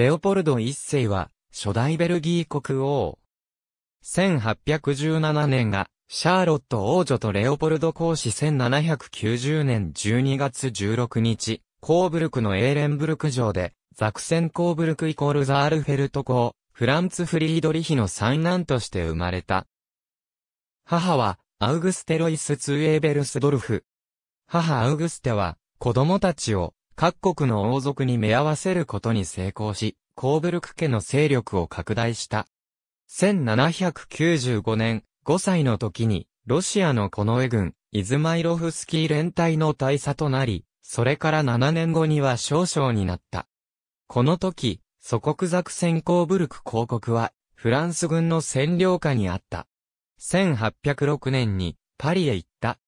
レオポルド一世は、初代ベルギー国王。1817年が、シャーロット王女とレオポルド公子1790年12月16日、コーブルクのエーレンブルク城で、ザクセンコーブルクイコールザールフェルト公、フランツ・フリードリヒの三男として生まれた。母は、アウグステロイス・ツーエーベルスドルフ。母アウグステは、子供たちを、各国の王族に目合わせることに成功し、コーブルク家の勢力を拡大した。1795年、5歳の時に、ロシアのコノエ軍、イズマイロフスキー連隊の大佐となり、それから7年後には少将になった。この時、祖国ザクコーブルク公国は、フランス軍の占領下にあった。1806年に、パリへ行った。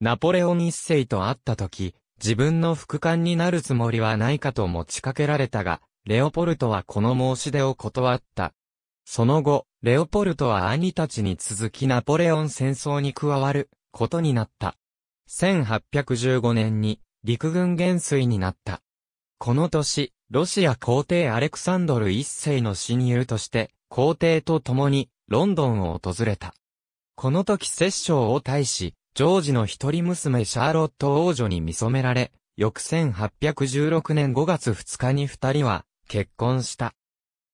ナポレオン一世と会った時、自分の副官になるつもりはないかと持ちかけられたが、レオポルトはこの申し出を断った。その後、レオポルトは兄たちに続きナポレオン戦争に加わることになった。1815年に陸軍元帥になった。この年、ロシア皇帝アレクサンドル一世の親友として皇帝と共にロンドンを訪れた。この時摂政を退し、ジョージの一人娘シャーロット王女に見染められ、翌1816年5月2日に二人は結婚した。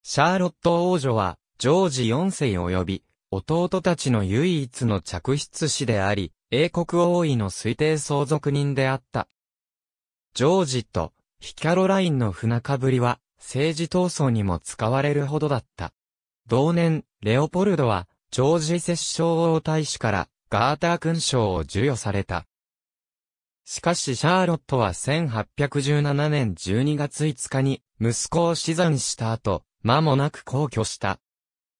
シャーロット王女はジョージ4世及び弟たちの唯一の嫡出子であり、英国王位の推定相続人であった。ジョージとヒキャロラインの船かぶりは政治闘争にも使われるほどだった。同年、レオポルドはジョージ摂政王大使からガーター勲章を授与された。しかしシャーロットは1817年12月5日に息子を死産した後、間もなく皇居した。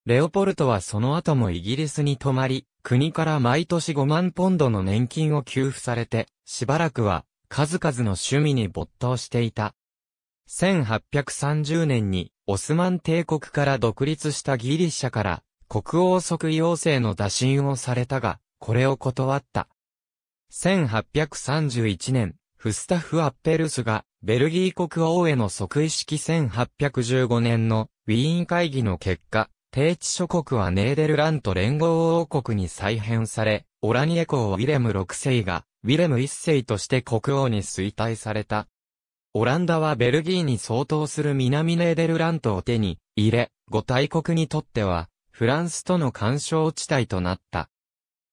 レオポルトはその後もイギリスに泊まり、国から毎年5万ポンドの年金を給付されて、しばらくは数々の趣味に没頭していた。1830年にオスマン帝国から独立したギリシャから国王即位要請の打診をされたが、これを断った。1831年、フスタフ・アッペルスが、ベルギー国王への即位式1815年のウィーン会議の結果、低地諸国はネーデルラント連合王国に再編され、オラニエ公ウィレム6世が、ウィレム1世として国王に衰退された。オランダはベルギーに相当する南ネーデルラントを手に入れ、五大国にとっては、フランスとの干渉地帯となった。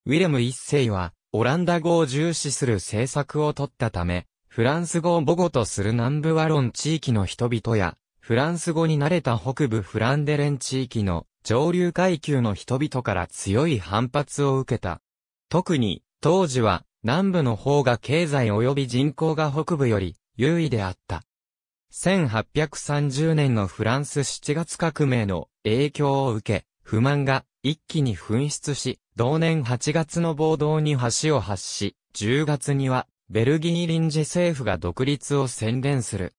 ウィレム一世は、オランダ語を重視する政策を取ったため、フランス語を母語とする南部ワロン地域の人々や、フランス語に慣れた北部フランデレン地域の上流階級の人々から強い反発を受けた。特に、当時は、南部の方が経済及び人口が北部より優位であった。1830年のフランス7月革命の影響を受け、不満が一気に噴出し、同年8月の暴動に橋を発し、10月には、ベルギー臨時政府が独立を宣言する。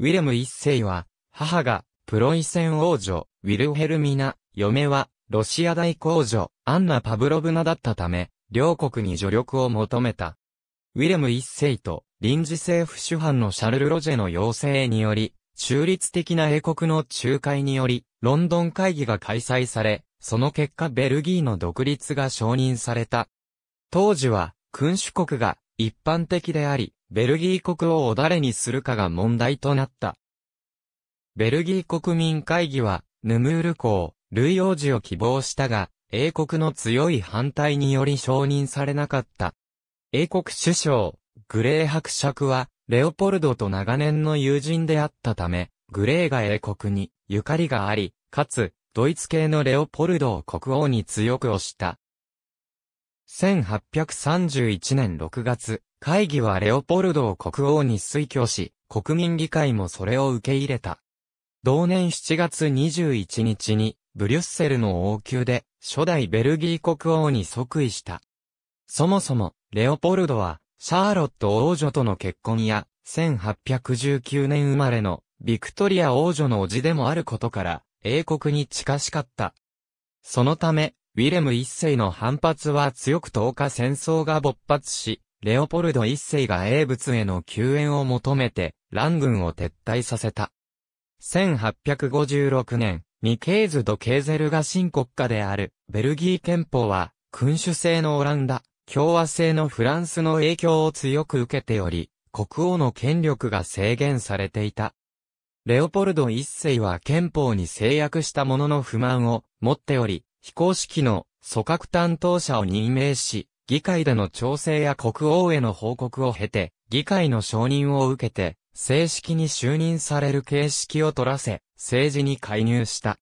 ウィレム一世は、母が、プロイセン王女、ウィルヘルミナ、嫁は、ロシア大公女、アンナ・パブロブナだったため、両国に助力を求めた。ウィレム一世と、臨時政府主犯のシャルル・ロジェの要請により、中立的な英国の仲介により、ロンドン会議が開催され、その結果ベルギーの独立が承認された。当時は、君主国が一般的であり、ベルギー国王を誰にするかが問題となった。ベルギー国民会議は、ヌムール公、ルイ王子を希望したが、英国の強い反対により承認されなかった。英国首相、グレー伯爵は、レオポルドと長年の友人であったため、グレーが英国に、ゆかりがあり、かつ、ドイツ系のレオポルドを国王に強く推した。1831年6月、会議はレオポルドを国王に推挙し、国民議会もそれを受け入れた。同年7月21日に、ブリュッセルの王宮で、初代ベルギー国王に即位した。そもそも、レオポルドは、シャーロット王女との結婚や、1819年生まれの、ビクトリア王女の叔父でもあることから、英国に近しかった。そのため、ウィレム一世の反発は強く10日戦争が勃発し、レオポルド一世が英仏への救援を求めて、乱軍を撤退させた。1856年、ニケーズ・ド・ケーゼルが新国家である、ベルギー憲法は、君主制のオランダ、共和制のフランスの影響を強く受けており、国王の権力が制限されていた。レオポルド一世は憲法に制約したものの不満を持っており、非公式の組閣担当者を任命し、議会での調整や国王への報告を経て、議会の承認を受けて、正式に就任される形式を取らせ、政治に介入した。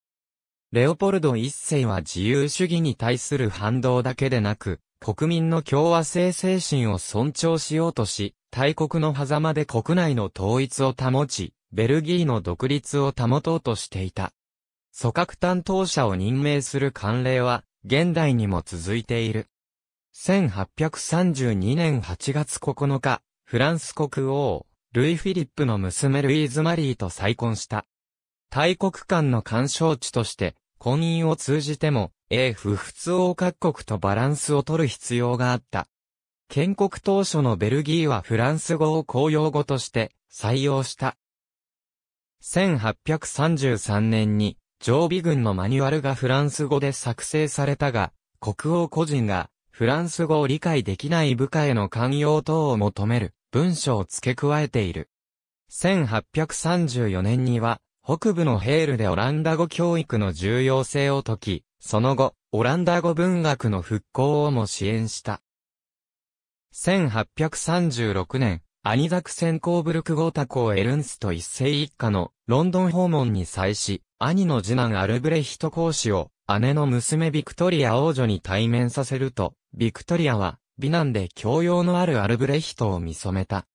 レオポルド一世は自由主義に対する反動だけでなく、国民の共和制精神を尊重しようとし、大国の狭間で国内の統一を保ち、ベルギーの独立を保とうとしていた。組閣担当者を任命する慣例は、現代にも続いている。1832年8月9日、フランス国王、ルイ・フィリップの娘ルイーズ・マリーと再婚した。大国間の干渉地として、婚姻を通じても、英不仏王各国とバランスを取る必要があった。建国当初のベルギーはフランス語を公用語として採用した。1833年に常備軍のマニュアルがフランス語で作成されたが、国王個人がフランス語を理解できない部下への寛容等を求める文書を付け加えている。1834年には、北部のヘールでオランダ語教育の重要性を解き、その後、オランダ語文学の復興をも支援した。1836年、アニザクセンコーブルクゴータコーエルンスト一世一家のロンドン訪問に際し、兄の次男アルブレヒト公使を姉の娘ビクトリア王女に対面させると、ビクトリアは美男で教養のあるアルブレヒトを見染めた。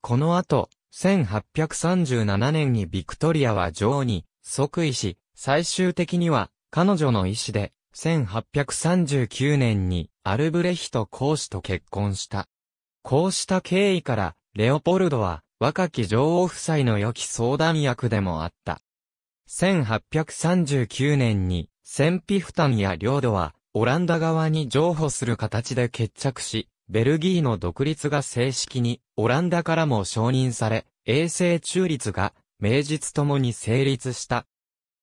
この後、1837年にビクトリアは女王に即位し、最終的には彼女の意志で、1839年にアルブレヒト公使と結婚した。こうした経緯から、レオポルドは若き女王夫妻の良き相談役でもあった。1839年に戦費負担や領土はオランダ側に譲歩する形で決着し、ベルギーの独立が正式にオランダからも承認され、衛星中立が名実ともに成立した。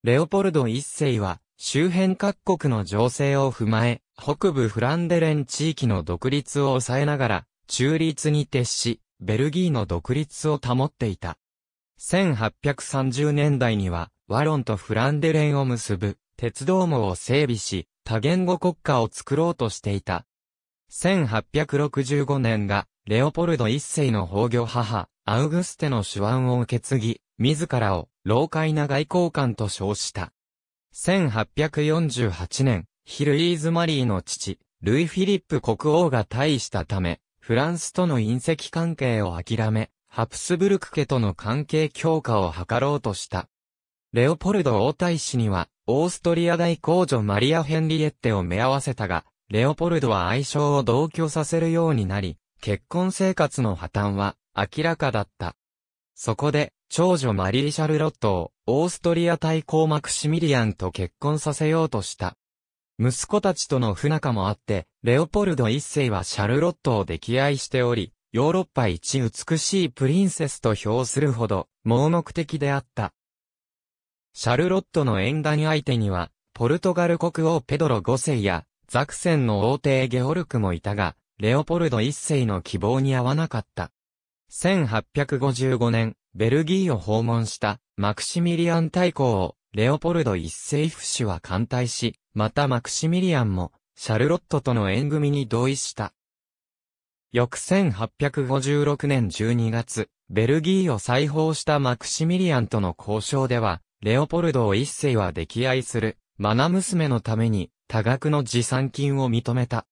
レオポルド一世は周辺各国の情勢を踏まえ、北部フランデレン地域の独立を抑えながら中立に徹し、ベルギーの独立を保っていた。1830年代には、ワロンとフランデレンを結ぶ、鉄道網を整備し、多言語国家を作ろうとしていた。1865年が、レオポルド一世の崩御母、アウグステの手腕を受け継ぎ、自らを、老快な外交官と称した。1848年、ヒルイーズ・マリーの父、ルイ・フィリップ国王が退位したため、フランスとの隕石関係を諦め、ハプスブルク家との関係強化を図ろうとした。レオポルド王太子には、オーストリア大公女マリア・ヘンリエッテを目合わせたが、レオポルドは愛称を同居させるようになり、結婚生活の破綻は明らかだった。そこで、長女マリリ・シャルロットをオーストリア大公マクシミリアンと結婚させようとした。息子たちとの不仲もあって、レオポルド一世はシャルロットを溺愛しており、ヨーロッパ一美しいプリンセスと評するほど、盲目的であった。シャルロットの縁談相手には、ポルトガル国王ペドロ5世や、ザクセンの王帝ゲオルクもいたが、レオポルド一世の希望に合わなかった。1855年、ベルギーを訪問したマクシミリアン大公をレオポルド一世夫子は艦隊し、またマクシミリアンも、シャルロットとの縁組に同意した。翌1856年12月、ベルギーを再訪したマクシミリアンとの交渉では、レオポルドを一世は溺愛する、マナ娘のために、多額の持参金を認めた。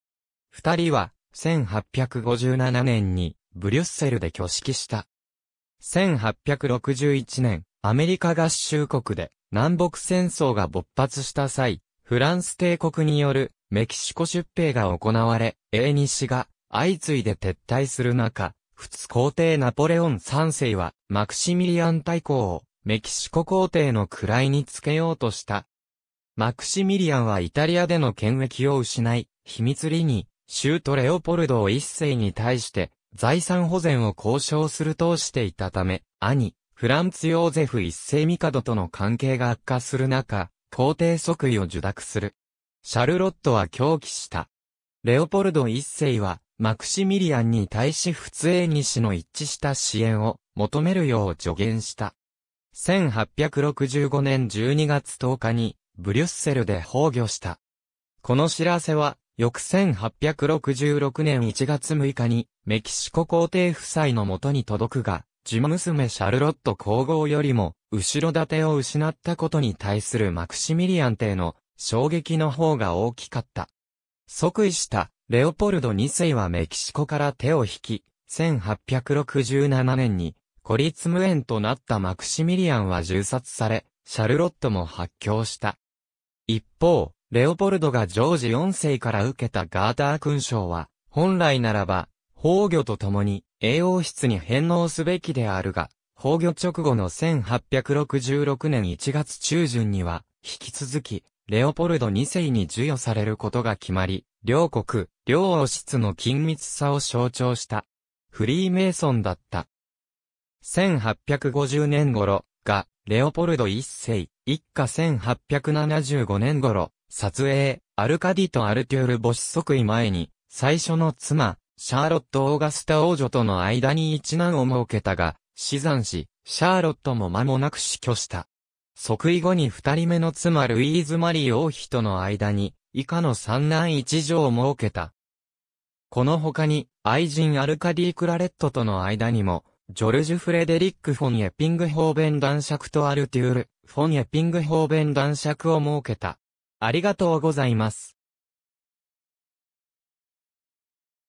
二人は、1857年に、ブリュッセルで挙式した。1861年、アメリカ合衆国で、南北戦争が勃発した際、フランス帝国によるメキシコ出兵が行われ、英西が相次いで撤退する中、仏皇帝ナポレオン3世はマクシミリアン大公をメキシコ皇帝の位につけようとした。マクシミリアンはイタリアでの権益を失い、秘密裏に、州都レオポルドを一世に対して、財産保全を交渉するとしていたため、兄、フランツ・ヨーゼフ一世帝との関係が悪化する中、皇帝即位を受諾する。シャルロットは狂気した。レオポルド一世は、マクシミリアンに対し普通英西の一致した支援を求めるよう助言した。1865年12月10日に、ブリュッセルで崩御した。この知らせは、翌1866年1月6日に、メキシコ皇帝夫妻のもとに届くが、地娘シャルロット皇后よりも、後ろ盾を失ったことに対するマクシミリアン帝の衝撃の方が大きかった。即位したレオポルド2世はメキシコから手を引き、1867年に孤立無縁となったマクシミリアンは銃殺され、シャルロットも発狂した。一方、レオポルドがジョージ4世から受けたガーター勲章は、本来ならば、宝御と共に、栄養室に返納すべきであるが、宝御直後の1866年1月中旬には、引き続き、レオポルド2世に授与されることが決まり、両国、両王室の緊密さを象徴した、フリーメイソンだった。1850年頃が、レオポルド1世、一家1875年頃、撮影、アルカディとアルテュール母子即位前に、最初の妻、シャーロット・オーガスタ王女との間に一男を設けたが、死産し、シャーロットも間もなく死去した。即位後に二人目の妻ルイーズ・マリー王妃との間に、以下の三男一女を設けた。この他に、愛人アルカディ・クラレットとの間にも、ジョルジュ・フレデリック・フォン・エピング・ホーベン男爵とアルテュール、フォン・エピング・ホーベン男爵を設けた。ありがとうございます。